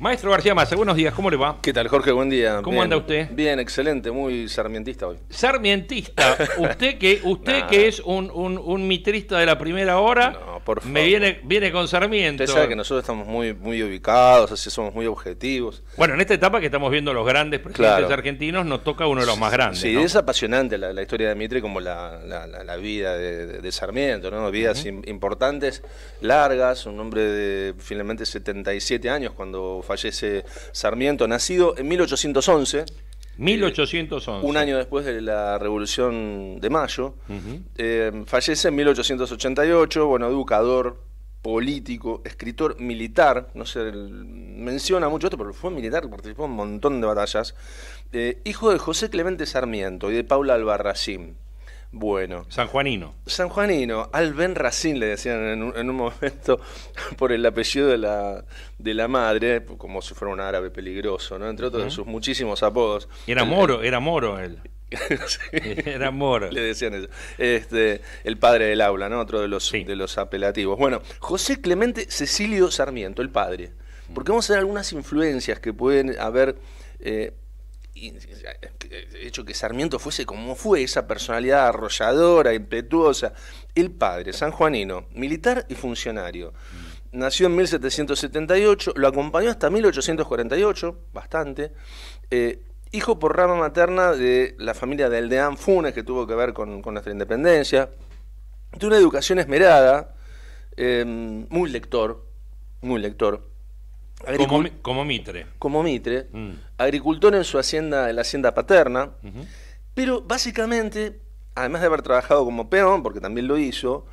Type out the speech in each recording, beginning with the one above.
Maestro García Massa, buenos días, ¿cómo le va? ¿Qué tal, Jorge? Buen día. ¿Cómo anda usted? Bien, excelente, muy sarmientista hoy. Sarmientista, usted que, usted que es un, un, mitrista de la primera hora. Me viene, viene con Sarmiento. Usted sabe que nosotros estamos muy, muy ubicados, así somos muy objetivos. Bueno, en esta etapa que estamos viendo los grandes presidentes argentinos, nos toca uno de los más grandes. Sí, es apasionante la, historia de Mitre como la, vida de, Sarmiento, ¿no? Vidas importantes, largas, un hombre de finalmente 77 años cuando fallece Sarmiento, nacido en 1811. 1811. Un año después de la Revolución de Mayo. Eh, fallece en 1888, bueno, educador, político, escritor militar, no se menciona mucho esto, pero fue militar, participó en un montón de batallas. Eh, hijo de José Clemente Sarmiento y de Paula Albarracín bueno. Sanjuanino. Sanjuanino. Alben Racín le decían en un, momento por el apellido de la, de la madre, como si fuera un árabe peligroso, ¿no? Entre otros de sus muchísimos apodos. Era moro, eh, era moro él. Era moro. Le decían eso. Este, el padre del aula, ¿no? Otro de los, de los apelativos. Bueno, José Clemente Cecilio Sarmiento, el padre. Porque mm. vamos a ver algunas influencias que pueden haber eh, eh, hecho que Sarmiento fuese como fue, esa personalidad arrolladora, impetuosa. El padre, San Juanino, militar y funcionario. Nació en 1778, lo acompañó hasta 1848, bastante. Eh, hijo por rama materna de la familia de Aldeán Funes, que tuvo que ver con, nuestra independencia. De una educación esmerada, eh, muy lector, muy lector. Como, Mitre. Como Mitre, mm. agricultor en su hacienda, en la hacienda paterna, pero básicamente, además de haber trabajado como peón, porque también lo hizo,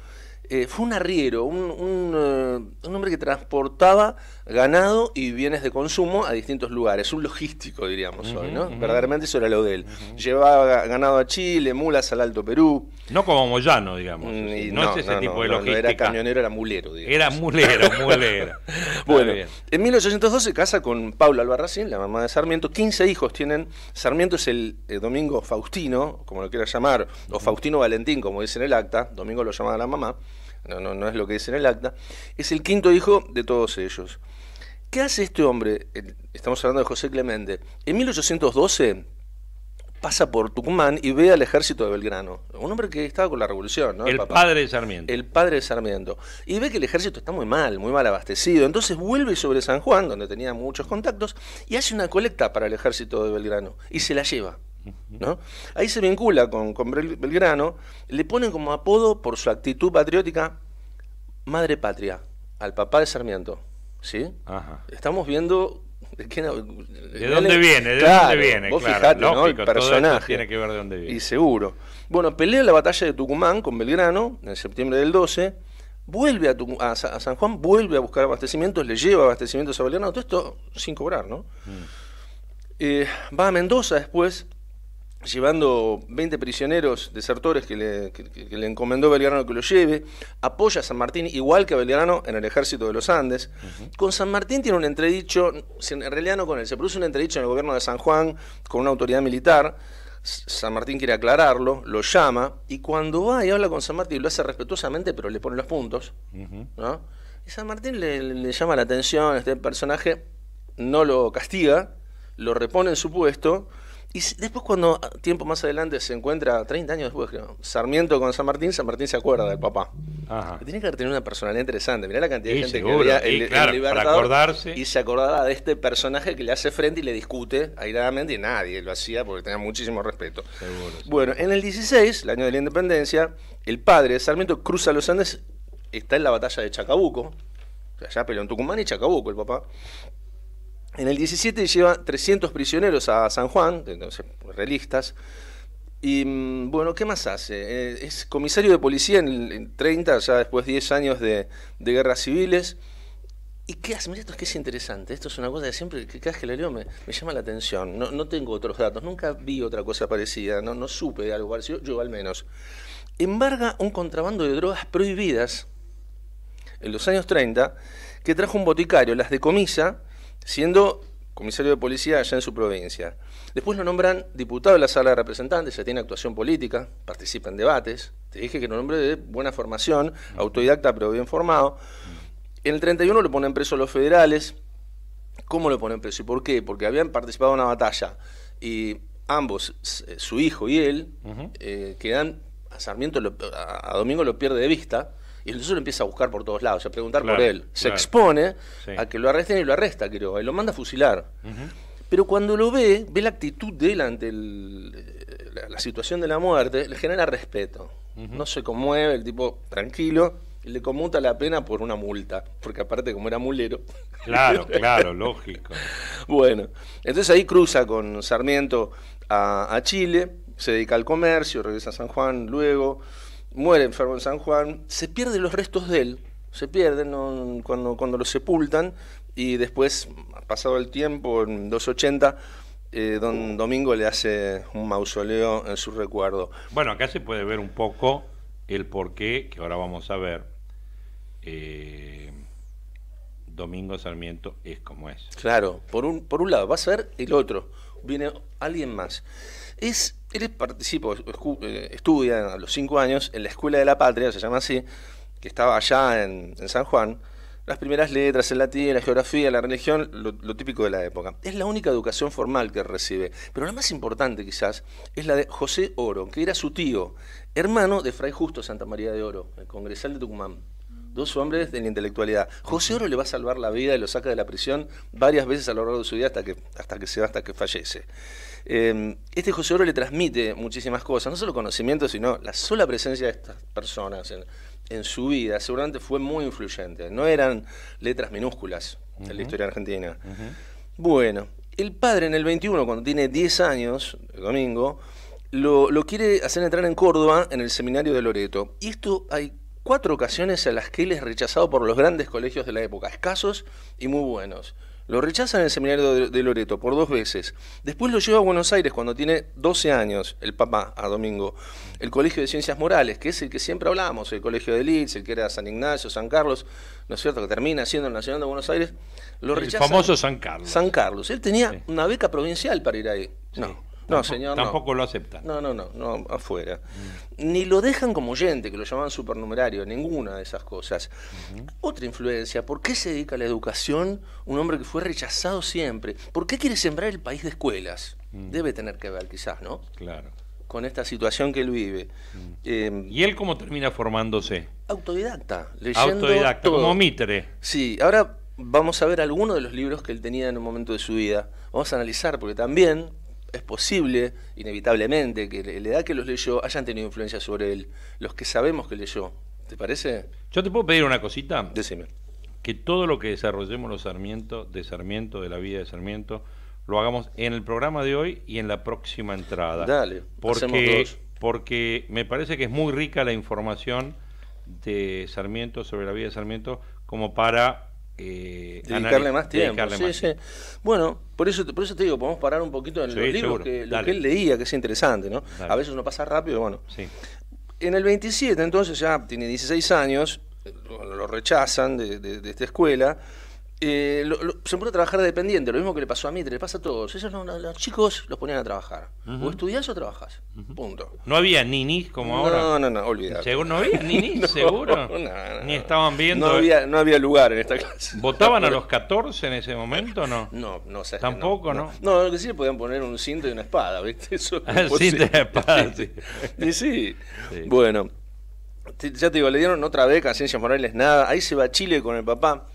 eh, fue un arriero, un, un, eh, hombre que transportaba ganado y bienes de consumo a distintos lugares. Un logístico, diríamos hoy, ¿no? Verdaderamente eso era lo de él. Llevaba ganado a Chile, mulas al Alto Perú. No como Moyano, digamos. Mm, no, es ese tipo de logística. era camionero, era mulero, digamos. Era mulero, mulero. bueno, en 1812 casa con Paula Albarracín, la mamá de Sarmiento. 15 hijos tienen. Sarmiento es el eh, Domingo Faustino, como lo quiera llamar, o Faustino Valentín, como dice en el acta. Domingo lo llamaba la mamá. No, no, no es lo que dice en el acta. Es el quinto hijo de todos ellos. ¿Qué hace este hombre? Estamos hablando de José Clemente. En 1812 pasa por Tucumán y ve al ejército de Belgrano. Un hombre que estaba con la revolución, ¿no? El, padre de Sarmiento. El padre de Sarmiento. Y ve que el ejército está muy mal, muy mal abastecido. Entonces vuelve sobre San Juan, donde tenía muchos contactos, y hace una colecta para el ejército de Belgrano. Y se la lleva. ¿No? Ahí se vincula con Belgrano, le ponen como apodo por su actitud patriótica Madre Patria, al papá de Sarmiento. ¿sí? Ajá. Estamos viendo... ¿De, dónde viene? ¿De dónde viene? El personaje. tiene que ver de dónde viene. Y seguro. Bueno, pelea la batalla de Tucumán con Belgrano en septiembre del 12 vuelve a, San Juan, vuelve a buscar abastecimientos, le lleva abastecimientos a Belgrano, todo esto sin cobrar, ¿no? Mm. Eh, va a Mendoza después, llevando 20 prisioneros, desertores que le, encomendó Belgrano que lo lleve, apoya a San Martín igual que a Belgrano en el ejército de los Andes. Con San Martín tiene un entredicho, en realidad no con él, se produce un entredicho en el gobierno de San Juan con una autoridad militar. San Martín quiere aclararlo, lo llama, y cuando va y habla con San Martín, lo hace respetuosamente, pero le pone los puntos, Y San Martín le, le llama la atención, este personaje no lo castiga, lo repone en su puesto, y después cuando ah, tiempo más adelante se encuentra, 30 años después Sarmiento con San Martín, San Martín se acuerda del papá. Tiene que haber tenido una personalidad interesante. Mirá la cantidad de gente que había el, y se acordaba de este personaje que le hace frente y le discute airadamente y nadie lo hacía porque tenía muchísimo respeto. Bueno, en el 16, el año de la independencia, el padre de Sarmiento cruza los Andes, está en la batalla de Chacabuco, o allá peleó en Tucumán y Chacabuco el papá. En el 17 lleva 300 prisioneros a San Juan, entonces realistas. Y mm, bueno, ¿qué más hace? Eh, es comisario de policía en, el 30, ya después de 10 años de, guerras civiles. ¿Y qué hace? Mira, esto es que es interesante. Esto es una cosa que siempre, que que leo me, llama la atención. No, tengo otros datos, nunca vi otra cosa parecida, no, no supe de algo parecido, yo al menos. Embarga un contrabando de drogas prohibidas en los años 30 que trajo un boticario, las de Comisa siendo comisario de policía allá en su provincia. Después lo nombran diputado de la Sala de Representantes, ya tiene actuación política, participa en debates. Te dije que lo un de buena formación, mm. autodidacta pero bien formado. En el 31 lo ponen preso los federales. ¿Cómo lo ponen preso y por qué? Porque habían participado en una batalla y ambos, eh, su hijo y él, eh, quedan, a Sarmiento, a Domingo lo pierde de vista y entonces lo empieza a buscar por todos lados, a preguntar por él. Se expone a que lo arresten y lo arresta, creo, y lo manda a fusilar. Pero cuando lo ve, ve la actitud de él ante la, situación de la muerte, le genera respeto. No se conmueve, el tipo tranquilo, le conmuta la pena por una multa, porque aparte como era mulero. Claro, claro, lógico. Bueno, entonces ahí cruza con Sarmiento a Chile, se dedica al comercio, regresa a San Juan luego muere enfermo en San Juan, se pierden los restos de él, se pierden cuando, cuando lo sepultan y después, pasado el tiempo, en 280, eh, don Domingo le hace un mausoleo en su recuerdo. Bueno, acá se puede ver un poco el porqué, que ahora vamos a ver. Eh, Domingo Sarmiento es como es. Claro, por un, por un lado, va a ser el otro, viene alguien más. Es él participó, eh, estudia a los cinco años en la Escuela de la Patria, se llama así, que estaba allá en, San Juan. Las primeras letras, el latín, la geografía, la religión, lo, típico de la época. Es la única educación formal que recibe. Pero la más importante quizás es la de José Oro, que era su tío, hermano de Fray Justo Santa María de Oro, el congresal de Tucumán dos hombres de la intelectualidad. José Oro le va a salvar la vida y lo saca de la prisión varias veces a lo largo de su vida hasta que, hasta que se hasta que fallece. Em, este José Oro le transmite muchísimas cosas, no solo conocimiento, sino la sola presencia de estas personas en, su vida seguramente fue muy influyente. No eran letras minúsculas en la historia argentina. Bueno, el padre en el 21, cuando tiene 10 años, domingo, lo, lo, quiere hacer entrar en Córdoba en el seminario de Loreto. Y esto hay cuatro ocasiones en las que él es rechazado por los grandes colegios de la época, escasos y muy buenos. Lo rechazan en el seminario de, Loreto por dos veces. Después lo lleva a Buenos Aires cuando tiene 12 años, el papá, a Domingo. El Colegio de Ciencias Morales, que es el que siempre hablábamos, el Colegio de Leeds, el que era San Ignacio, San Carlos, ¿no es cierto? Que termina siendo el Nacional de Buenos Aires. Lo rechazan. El famoso San Carlos. San Carlos. Él tenía una beca provincial para ir ahí. No. No, señor. Tampoco lo aceptan. No, no, no, no afuera. Ni lo dejan como oyente, que lo llamaban supernumerario, ninguna de esas cosas. Otra influencia, ¿por qué se dedica a la educación un hombre que fue rechazado siempre? ¿Por qué quiere sembrar el país de escuelas? Mm. Debe tener que ver, quizás, ¿no? Claro. Con esta situación que él vive. Mm. Eh, ¿Y él cómo termina formándose? Autodidacta, leyendo. Autodidacta, como Mitre. Sí, ahora vamos a ver algunos de los libros que él tenía en un momento de su vida. Vamos a analizar, porque también es posible, inevitablemente, que la edad que los leyó hayan tenido influencia sobre él, los que sabemos que leyó. ¿Te parece? Yo te puedo pedir una cosita. Decime. Que todo lo que desarrollemos los Sarmiento, de Sarmiento, de la vida de Sarmiento, lo hagamos en el programa de hoy y en la próxima entrada. Dale. Porque, porque me parece que es muy rica la información de Sarmiento sobre la vida de Sarmiento como para eh, dedicarle más tiempo. Bueno, por eso, por eso te digo, podemos parar un poquito en los libros, que, lo que él leía, que es interesante, ¿no? A veces uno pasa rápido, bueno. En el 27, entonces ya tiene 16 años, eh, lo, rechazan de esta escuela eh, lo, se puso a trabajar de dependiente, lo mismo que le pasó a mí, le pasa a todos. Esos los chicos los ponían a trabajar. O estudias o trabajas Punto. No había ninis como ahora. No, no, no, ¿Seguro? ¿No había ninis? ¿Seguro? Ni estaban viendo. Había, no había, lugar en esta clase. ¿Votaban a los 14 en ese momento no? No, no sé. Tampoco, ¿no? No, lo que sí le podían poner un cinto y una espada, ¿viste? Eso ah, cinto y espada, sí. Y sí. Bueno, ya te digo, le dieron otra beca a Ciencias Morales, nada. Ahí se va Chile con el papá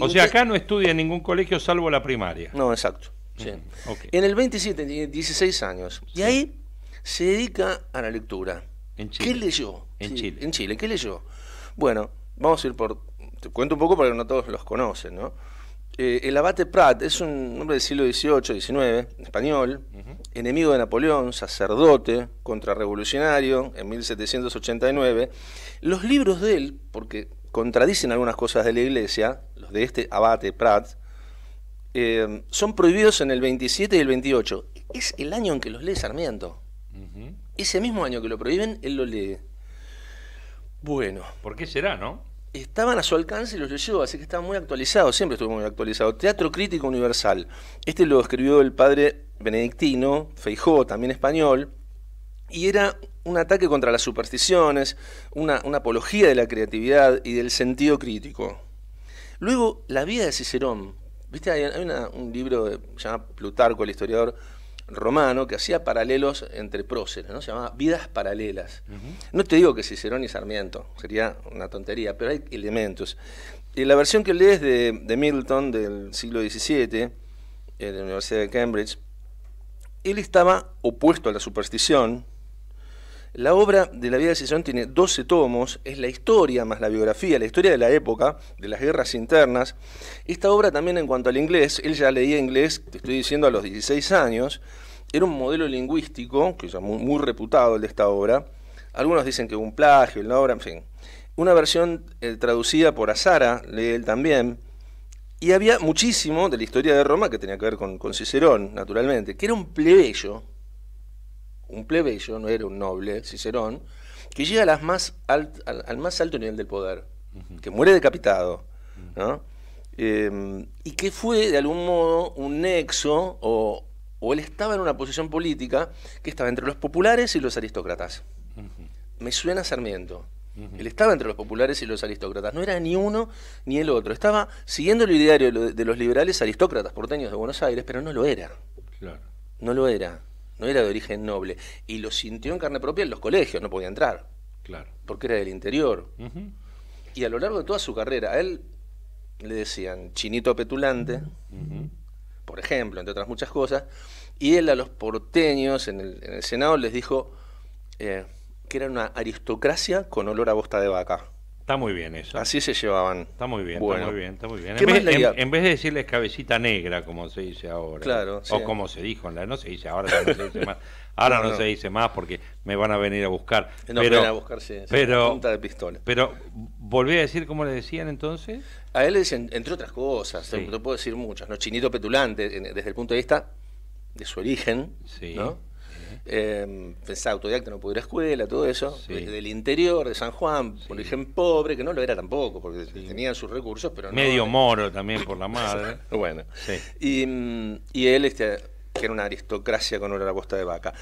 o sea, acá no estudia en ningún colegio salvo la primaria. No, exacto. Mm, en el 27 tiene 16 años. Y ahí se dedica a la lectura. En Chile. ¿Qué leyó? En Chile. En Chile, ¿qué leyó? Bueno, vamos a ir por... Te cuento un poco porque no todos los conocen, ¿no? Eh, el abate Prat es un hombre del siglo XVIII, XIX, español, enemigo de Napoleón, sacerdote, contrarrevolucionario en 1789. Los libros de él, porque contradicen algunas cosas de la Iglesia, los de este abate Prat, eh, son prohibidos en el 27 y el 28. Es el año en que los lee Sarmiento. Ese mismo año que lo prohíben, él lo lee. Bueno. ¿Por qué será, no? Estaban a su alcance y los leyó, así que estaban muy actualizados, siempre estuvo muy actualizado. Teatro Crítico Universal. Este lo escribió el padre benedictino, Feijó, también español y era un ataque contra las supersticiones, una, apología de la creatividad y del sentido crítico. Luego, la vida de Cicerón. ¿Viste? Hay, un libro se llama Plutarco, el historiador romano, que hacía paralelos entre próceres, ¿no? se llamaba Vidas Paralelas. No te digo que Cicerón y Sarmiento, sería una tontería, pero hay elementos. Y la versión que lees de, de Milton del siglo XVII, en la Universidad de Cambridge, él estaba opuesto a la superstición, la obra de la vida de Cicerón tiene 12 tomos, es la historia más la biografía, la historia de la época, de las guerras internas. Esta obra también en cuanto al inglés, él ya leía inglés, te estoy diciendo, a los 16 años, era un modelo lingüístico, que es muy, reputado el de esta obra, algunos dicen que un plagio, la obra, en fin. Una versión eh, traducida por Azara, lee él también, y había muchísimo de la historia de Roma que tenía que ver con Cicerón, naturalmente, que era un plebeyo, un plebeyo, no era un noble, Cicerón, que llega al, más alto nivel del poder, que muere decapitado, ¿no? Em, y que fue de algún modo un nexo o, él estaba en una posición política que estaba entre los populares y los aristócratas. Me suena Sarmiento. Él estaba entre los populares y los aristócratas. No era ni uno ni el otro. Estaba siguiendo el ideario de los liberales aristócratas porteños de Buenos Aires, pero no lo era. No lo era no era de origen noble. Y lo sintió en carne propia en los colegios, no podía entrar. Claro. Porque era del interior. Y a lo largo de toda su carrera, a él le decían chinito petulante, por ejemplo, entre otras muchas cosas. Y él a los porteños en el, Senado les dijo eh, que era una aristocracia con olor a bosta de vaca. Está muy bien eso. Así se llevaban. Está muy bien, está muy bien, está muy bien. En vez, de decirles cabecita negra, como se dice ahora, claro, o como se dijo en la, no se dice ahora, no se dice más. Ahora no, se dice más porque me van a venir a buscar. No, van a buscar, sí, pero, punta de pistola. Pero, ¿volví a decir cómo le decían entonces? A él le dicen entre otras cosas, sí. puedo decir muchas, ¿no? Chinito petulante, desde el punto de vista de su origen, sí. ¿no? pensaba em, autodidacta, no pudo ir a escuela, todo eso, del interior, de San Juan, por ejemplo, pobre, que no lo era tampoco, porque tenían sus recursos, pero Medio moro también por la madre. bueno, y, y, él, este, que era una aristocracia con una costa de vaca.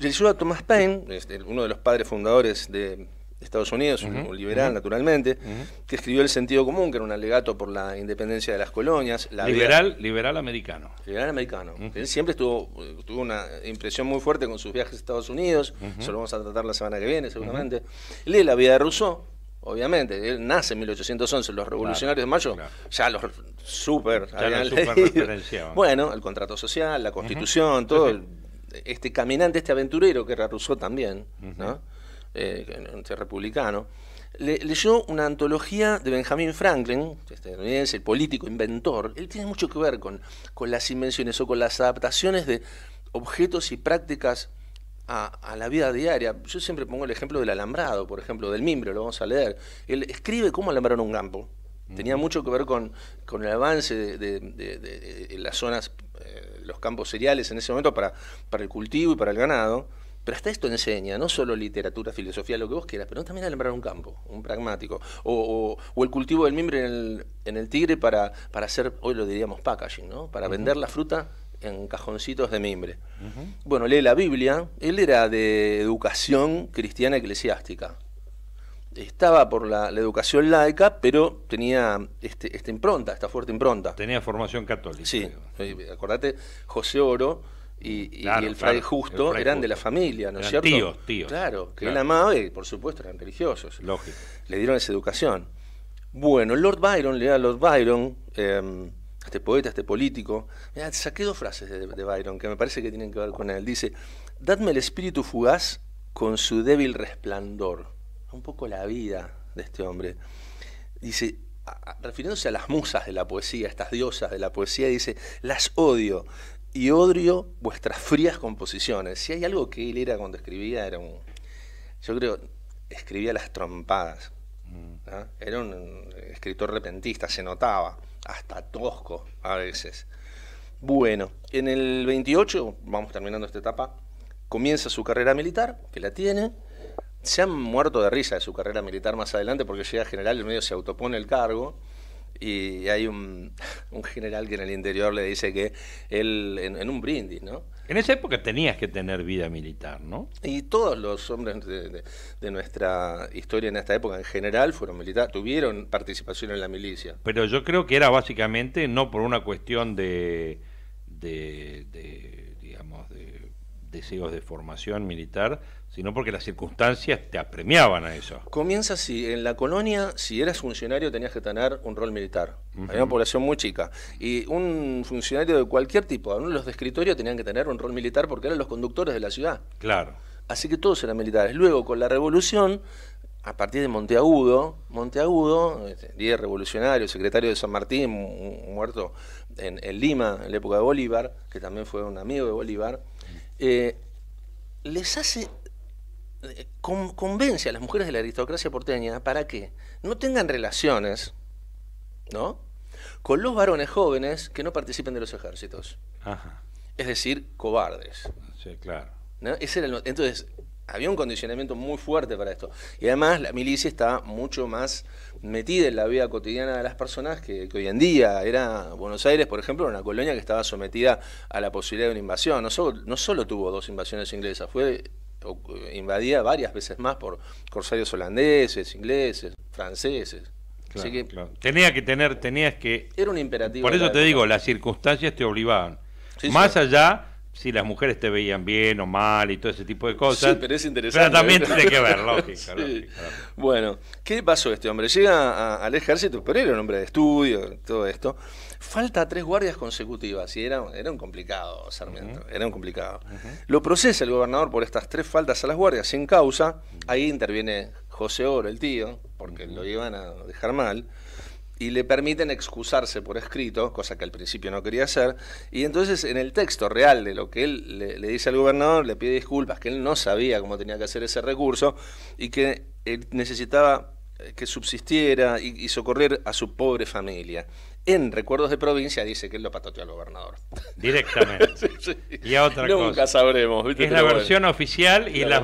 el a Thomas Paine, este, uno de los padres fundadores de Estados Unidos, un liberal naturalmente, que escribió El sentido común, que era un alegato por la independencia de las colonias. liberal, liberal americano. Liberal americano. Él siempre estuvo, tuvo una impresión muy fuerte con sus viajes a Estados Unidos, eso lo vamos a tratar la semana que viene seguramente. Lee la vida de Rousseau, obviamente, él nace en 1811, los revolucionarios de mayo ya los super, Bueno, el contrato social, la constitución, todo este caminante, este aventurero que era Rousseau también, ¿no? eh, republicano, leyó una antología de Benjamin Franklin, estadounidense, el político, inventor. Él tiene mucho que ver con, con las invenciones o con las adaptaciones de objetos y prácticas a, la vida diaria. Yo siempre pongo el ejemplo del alambrado, por ejemplo, del mimbre, lo vamos a leer. Él escribe cómo alambraron un campo. Tenía mucho que ver con, con el avance de, las zonas, eh, los campos cereales en ese momento para, para el cultivo y para el ganado pero hasta esto enseña, no solo literatura, filosofía, lo que vos quieras, pero también a lembrar un campo, un pragmático. O, el cultivo del mimbre en el, tigre para, para hacer, hoy lo diríamos packaging, Para vender la fruta en cajoncitos de mimbre. Bueno, lee la Biblia, él era de educación cristiana eclesiástica. Estaba por la, educación laica, pero tenía este, esta impronta, esta fuerte impronta. Tenía formación católica. Sí, eh, acordate, José Oro y, el fray justo eran de la familia, ¿no es cierto? Tíos, tíos. Claro, que él amaba y por supuesto eran religiosos. Lógico. Le dieron esa educación. Bueno, Lord Byron, le da a Lord Byron, em, este poeta, este político, mirá, saqué dos frases de, de Byron que me parece que tienen que ver con él. Dice, dadme el espíritu fugaz con su débil resplandor. Un poco la vida de este hombre. Dice, refiriéndose a las musas de la poesía, estas diosas de la poesía, dice, las odio, y odio vuestras frías composiciones. Si hay algo que él era cuando escribía, era un. Yo creo, escribía las trompadas. Mm. Era un escritor repentista, se notaba, hasta tosco a veces. Bueno, en el 28, vamos terminando esta etapa, comienza su carrera militar, que la tiene. Se han muerto de risa de su carrera militar más adelante porque llega general y medio se autopone el cargo y hay un, general que en el interior le dice que él, en, un brindis, ¿no? En esa época tenías que tener vida militar, ¿no? Y todos los hombres de, nuestra historia en esta época en general fueron militares, tuvieron participación en la milicia. Pero yo creo que era básicamente no por una cuestión de, de digamos, de deseos de formación militar, sino porque las circunstancias te apremiaban a eso. Comienza así, en la colonia, si eras funcionario tenías que tener un rol militar. Había una población muy chica. Y un funcionario de cualquier tipo, de los de escritorio tenían que tener un rol militar porque eran los conductores de la ciudad. Claro. Así que todos eran militares. Luego, con la revolución, a partir de Monteagudo, Monteagudo, este, líder revolucionario, secretario de San Martín, muerto en Lima en la época de Bolívar, que también fue un amigo de Bolívar, eh, les hace, eh, convence a las mujeres de la aristocracia porteña para que no tengan relaciones, ¿no? Con los varones jóvenes que no participen de los ejércitos. Es decir, cobardes. Sí, claro. entonces, había un condicionamiento muy fuerte para esto. Y además la milicia está mucho más metida en la vida cotidiana de las personas que, hoy en día era Buenos Aires, por ejemplo, una colonia que estaba sometida a la posibilidad de una invasión. No solo, no solo tuvo dos invasiones inglesas, fue invadida varias veces más por corsarios holandeses, ingleses, franceses. Así que, tenía que tener, tenías que. Era un imperativo. Por eso te digo, las circunstancias te obligaban. más allá si las mujeres te veían bien o mal y todo ese tipo de cosas. pero es interesante. Pero también ¿eh? tiene que ver, lógico. Bueno, ¿qué pasó este hombre? Llega al ejército, pero era un hombre de estudio, todo esto. Falta tres guardias consecutivas y era, era un complicado, Sarmiento, era un complicado. Lo procesa el gobernador por estas tres faltas a las guardias sin causa. Ahí interviene José Oro, el tío, porque lo iban a dejar mal y le permiten excusarse por escrito, cosa que al principio no quería hacer, y entonces en el texto real de lo que él le, dice al gobernador, le pide disculpas, que él no sabía cómo tenía que hacer ese recurso y que él eh, necesitaba eh, que subsistiera y, socorrer a su pobre familia. En Recuerdos de Provincia dice que él lo patoteó al gobernador. Directamente. Y a otra cosa. Nunca sabremos. Es la versión oficial y la,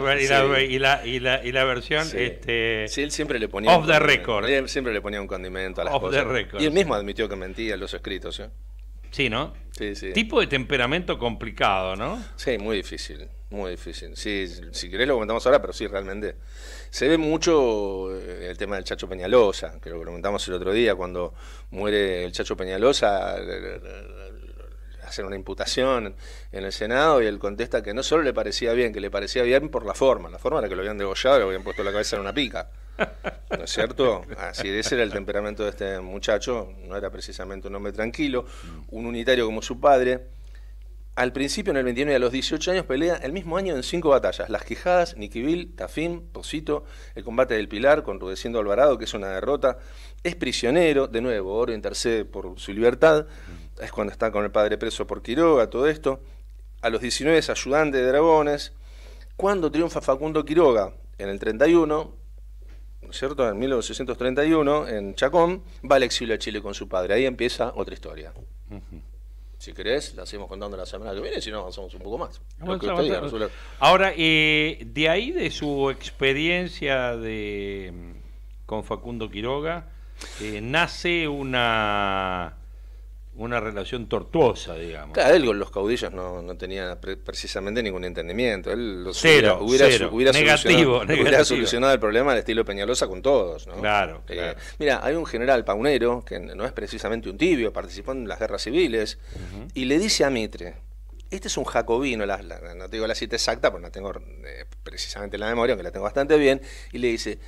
y la, versión. Este, sí, él siempre le ponía. Off the record. Él siempre le ponía un condimento a las off The record, y él mismo admitió que mentía en los escritos. ¿eh? Sí, ¿no? Sí, sí. Tipo de temperamento complicado, ¿no? Sí, muy difícil. Muy difícil. Sí, si querés lo comentamos ahora, pero sí, realmente. Se ve mucho eh, el tema del Chacho Peñalosa, que lo preguntamos el otro día, cuando muere el Chacho Peñalosa, hacen una imputación en el Senado y él contesta que no solo le parecía bien, que le parecía bien por la forma, la forma era que lo habían degollado, lo habían puesto la cabeza en una pica. ¿No es cierto? Así, ese era el temperamento de este muchacho, no era precisamente un hombre tranquilo, un unitario como su padre al principio, en el 29, a los 18 años, pelea el mismo año en cinco batallas: Las Quijadas, Niquibil, Tafín, Posito, el combate del Pilar con Rudeciendo Alvarado, que es una derrota. Es prisionero, de nuevo, Oro intercede por su libertad. Mm. Es cuando está con el padre preso por Quiroga, todo esto. A los 19 es ayudante de dragones. Cuando triunfa Facundo Quiroga, en el 31, ¿no es cierto? En 1931, en Chacón, va al exilio a Chile con su padre. Ahí empieza otra historia. Si querés, la seguimos contando la semana que viene, si no avanzamos un poco más. Ahora, eh, de ahí de su experiencia de, mm, con Facundo Quiroga, eh, nace una una relación tortuosa, digamos. Claro, él con los caudillos no, no tenía precisamente ningún entendimiento. Él cero, hubiera, negativo, hubiera, solucionado, el problema al estilo Peñalosa con todos. Eh, claro, Mira, hay un general paunero, que no es precisamente un tibio, participó en las guerras civiles, y le dice a Mitre, este es un jacobino, no te digo la cita exacta, porque no tengo precisamente eh, precisamente la memoria, aunque la tengo bastante bien, y le dice,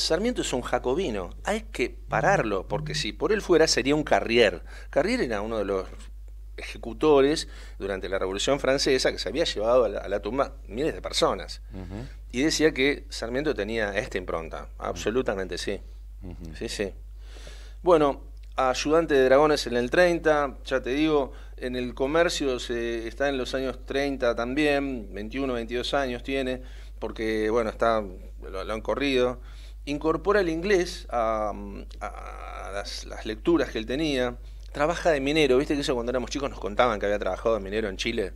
Sarmiento es un jacobino, hay que pararlo, porque si por él fuera sería un carrier. Carrier era uno de los ejecutores durante la Revolución Francesa que se había llevado a la, tumba miles de personas. Y decía que Sarmiento tenía esta impronta, absolutamente sí. Sí, sí. Bueno, ayudante de dragones en el 30, ya te digo, en el comercio se está en los años 30 también, 21, 22 años tiene, porque bueno, está lo han corrido incorpora el inglés a, mm, las, lecturas que él tenía. Trabaja de minero, viste que eso cuando éramos chicos nos contaban que había trabajado de minero en Chile.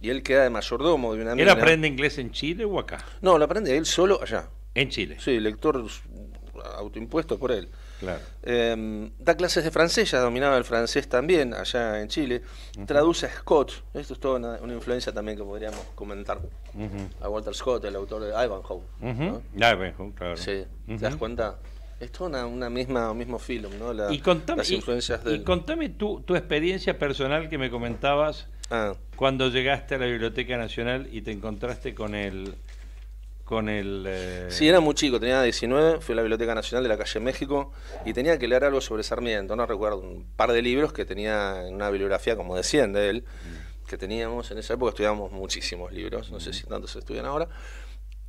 Y él queda de mayordomo de una ¿Él aprende inglés en Chile o acá? No, lo aprende él solo allá. En Chile. Sí, lector autoimpuesto por él. Em, da clases de francés, ya dominaba el francés también allá en Chile. Traduce a Scott, esto es toda una, influencia también que podríamos comentar. A Walter Scott, el autor de Ivanhoe. Ivanhoe, claro. Sí, ¿te das cuenta? Es todo una, misma, un mismo film, ¿no? y contame, las influencias de y contame tu, experiencia personal que me comentabas ah. cuando llegaste a la Biblioteca Nacional y te encontraste con el con el... Eh, sí, era muy chico, tenía 19, fui a la Biblioteca Nacional de la calle México y tenía que leer algo sobre Sarmiento, no recuerdo, un par de libros que tenía en una bibliografía, como decían de él, mm. que teníamos en esa época, estudiábamos muchísimos libros, no sé mm. si tantos se estudian ahora.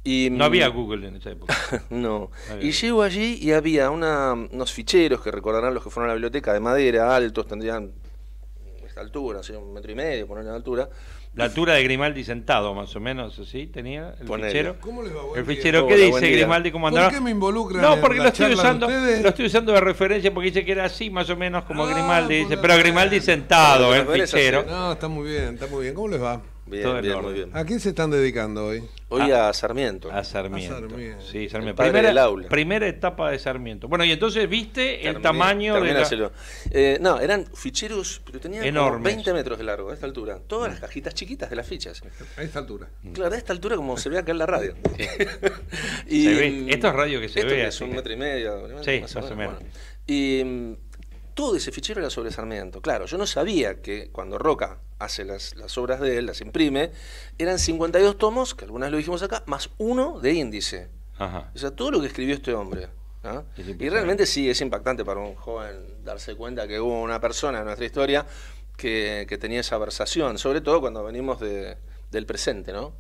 no había Google en esa época. no. y llego allí y había una, unos ficheros que recordarán los que fueron a la biblioteca de madera, altos, tendrían altura, así un metro y medio, ponerle la altura. La altura de Grimaldi sentado, más o menos, así Tenía el fichero. ¿Cómo el fichero, ¿qué dice Grimaldi? ¿Cómo andaba? ¿Por qué me involucra No, porque lo estoy, usando, lo estoy usando de referencia porque dice que era así, más o menos, como ah, Grimaldi dice. Pero Grimaldi sentado, el fichero. No, está muy bien, está muy bien. ¿Cómo les va? Bien, muy bien. ¿A quién se están dedicando hoy? Hoy a, Sarmiento. A Sarmiento. Sí, Sarmiento. primera, etapa de Sarmiento. Bueno, y entonces viste el tamaño de. Eh, no, eran ficheros, pero tenían 20 metros de largo, a esta altura. Todas las cajitas chiquitas de las fichas. A esta altura. Claro, a esta altura, como se ve acá en la radio. y, Esto es radio que se ve. es un metro y medio. Sí, y todo ese fichero era sobre Sarmiento. Claro, yo no sabía que cuando Roca hace las, obras de él, las imprime, eran 52 tomos, que algunas lo dijimos acá, más uno de índice. O sea, todo lo que escribió este hombre. y realmente sí, es impactante para un joven darse cuenta que hubo una persona en nuestra historia que, tenía esa versación, sobre todo cuando venimos de, del presente, ¿no?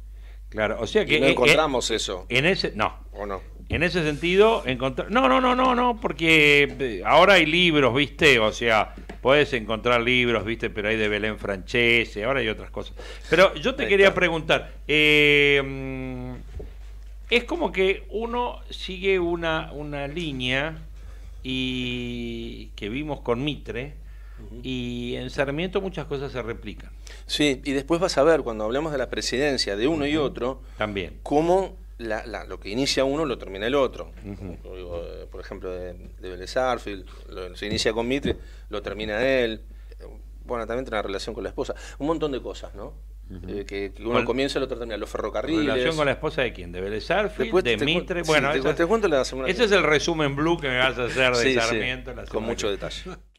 Claro, o sea que... no e, e, encontramos eso. En ese, no. ¿O no? En ese sentido, encontrar... No, no, no, no, no, porque eh, ahora hay libros, viste, o sea Puedes encontrar libros, viste, pero hay de Belén Francese, ahora hay otras cosas. Pero yo te quería preguntar, eh, es como que uno sigue una, una línea y que vimos con Mitre, y en Sarmiento muchas cosas se replican. Sí, y después vas a ver, cuando hablemos de la presidencia de uno y otro, también cómo lo que inicia uno lo termina el otro. Eh, por ejemplo, de, de lo, se inicia con Mitre, lo termina él. Eh, bueno, también tiene una relación con la esposa. Un montón de cosas, ¿no? Eh, que, uno comienza y el otro termina. Los ferrocarriles. ¿Relación con la esposa de quién? ¿De Vélez Arfield? ¿De Mitre? bueno, Ese es el resumen blue que me vas a hacer de Sarmiento. con mucho detalle.